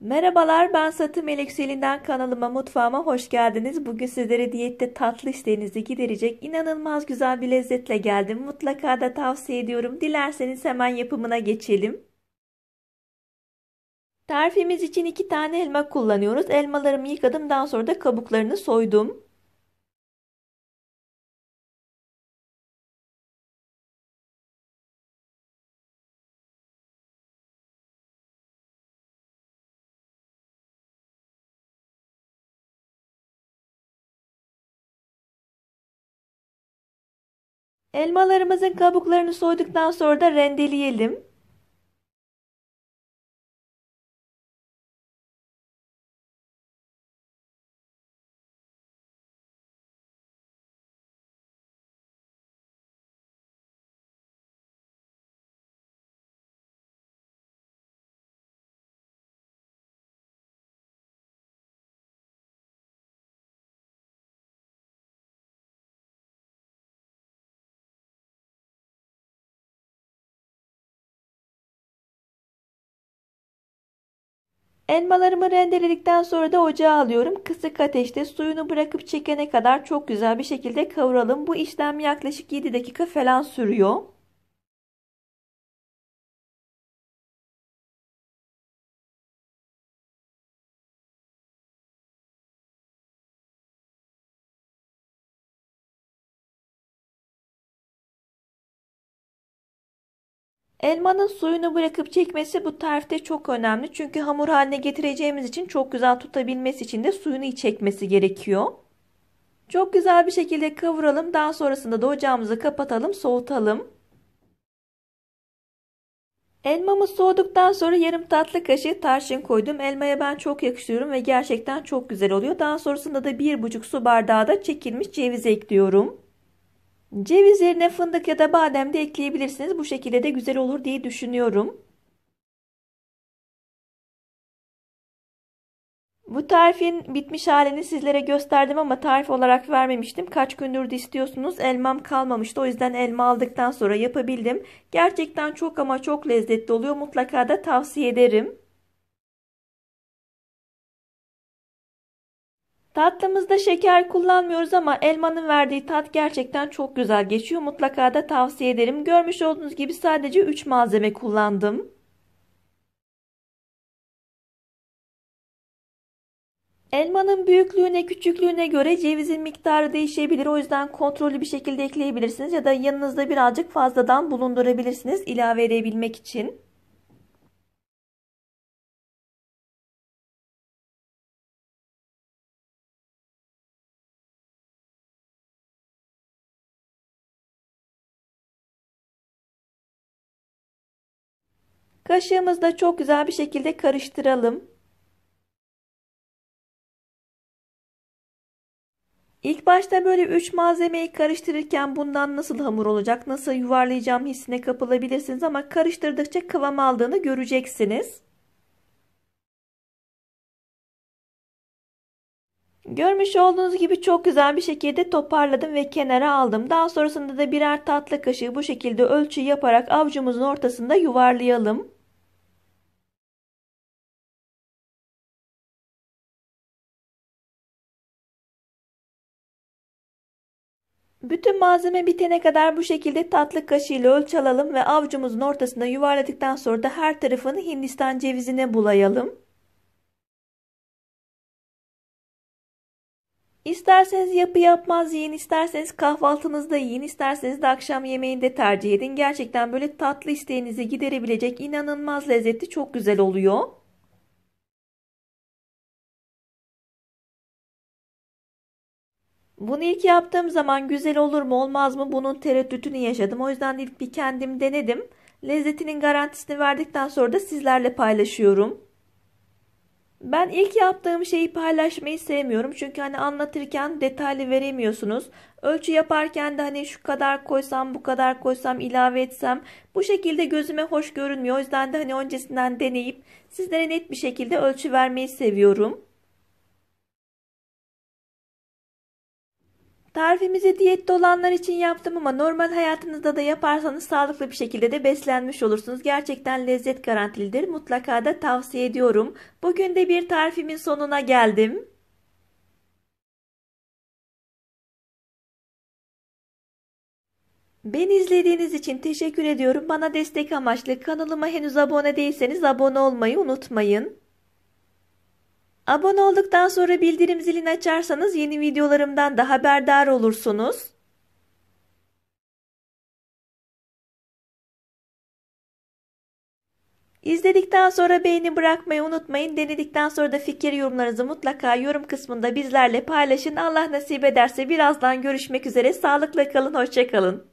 Merhabalar ben Satı Melekseli'nden kanalıma mutfağıma hoş geldiniz. Bugün sizlere diyette tatlı isteğinizi giderecek inanılmaz güzel bir lezzetle geldim. Mutlaka da tavsiye ediyorum. Dilerseniz hemen yapımına geçelim. Tarifimiz için iki tane elma kullanıyoruz. Elmalarımı yıkadım daha sonra da kabuklarını soydum. Elmalarımızın kabuklarını soyduktan sonra da rendeleyelim. Elmalarımı rendeledikten sonra da ocağa alıyorum. Kısık ateşte suyunu bırakıp çekene kadar çok güzel bir şekilde kavuralım. Bu işlem yaklaşık 7 dakika falan sürüyor. Elmanın suyunu bırakıp çekmesi bu tarifte çok önemli. Çünkü hamur haline getireceğimiz için çok güzel tutabilmesi için de suyunu çekmesi gerekiyor. Çok güzel bir şekilde kavuralım. Daha sonrasında da ocağımızı kapatalım, soğutalım. Elmamız soğuduktan sonra yarım tatlı kaşığı tarçın koydum. Elmaya ben çok yakışıyorum ve gerçekten çok güzel oluyor. Daha sonrasında da 1,5 su bardağı da çekilmiş ceviz ekliyorum. Ceviz yerine fındık ya da badem de ekleyebilirsiniz. Bu şekilde de güzel olur diye düşünüyorum. Bu tarifin bitmiş halini sizlere gösterdim ama tarif olarak vermemiştim. Kaç gündür de istiyorsunuz. Elmam kalmamıştı. O yüzden elma aldıktan sonra yapabildim. Gerçekten çok ama çok lezzetli oluyor. Mutlaka da tavsiye ederim. Tatlımızda şeker kullanmıyoruz ama elmanın verdiği tat gerçekten çok güzel geçiyor. Mutlaka da tavsiye ederim. Görmüş olduğunuz gibi sadece 3 malzeme kullandım. Elmanın büyüklüğüne küçüklüğüne göre cevizin miktarı değişebilir. O yüzden kontrollü bir şekilde ekleyebilirsiniz ya da yanınızda birazcık fazladan bulundurabilirsiniz ilave edebilmek için. Kaşığımızla çok güzel bir şekilde karıştıralım. İlk başta böyle 3 malzemeyi karıştırırken bundan nasıl hamur olacak, nasıl yuvarlayacağım hissine kapılabilirsiniz ama karıştırdıkça kıvam aldığını göreceksiniz. Görmüş olduğunuz gibi çok güzel bir şekilde toparladım ve kenara aldım. Daha sonrasında da birer tatlı kaşığı bu şekilde ölçü yaparak avcumuzun ortasında yuvarlayalım. Bütün malzeme bitene kadar bu şekilde tatlı kaşığıyla ölçü alalım ve avcumuzun ortasına yuvarladıktan sonra da her tarafını Hindistan cevizine bulayalım. İsterseniz yapı yapmaz yiyin, isterseniz kahvaltınızda yiyin, isterseniz de akşam yemeğinde tercih edin. Gerçekten böyle tatlı isteğinizi giderebilecek inanılmaz lezzeti çok güzel oluyor. Bunu ilk yaptığım zaman güzel olur mu olmaz mı bunun tereddütünü yaşadım. O yüzden ilk bir kendim denedim. Lezzetinin garantisini verdikten sonra da sizlerle paylaşıyorum. Ben ilk yaptığım şeyi paylaşmayı sevmiyorum. Çünkü hani anlatırken detaylı veremiyorsunuz. Ölçü yaparken de hani şu kadar koysam bu kadar koysam ilave etsem bu şekilde gözüme hoş görünmüyor. O yüzden de hani öncesinden deneyip sizlere net bir şekilde ölçü vermeyi seviyorum. Tarifimizi diyette olanlar için yaptım ama normal hayatınızda da yaparsanız sağlıklı bir şekilde de beslenmiş olursunuz. Gerçekten lezzet garantilidir. Mutlaka da tavsiye ediyorum. Bugün de bir tarifimin sonuna geldim. Beni izlediğiniz için teşekkür ediyorum. Bana destek amaçlı kanalıma henüz abone değilseniz abone olmayı unutmayın. Abone olduktan sonra bildirim zilini açarsanız yeni videolarımdan da haberdar olursunuz. İzledikten sonra beğeni bırakmayı unutmayın. Denedikten sonra da fikir yorumlarınızı mutlaka yorum kısmında bizlerle paylaşın. Allah nasip ederse birazdan görüşmek üzere. Sağlıkla kalın, hoşçakalın.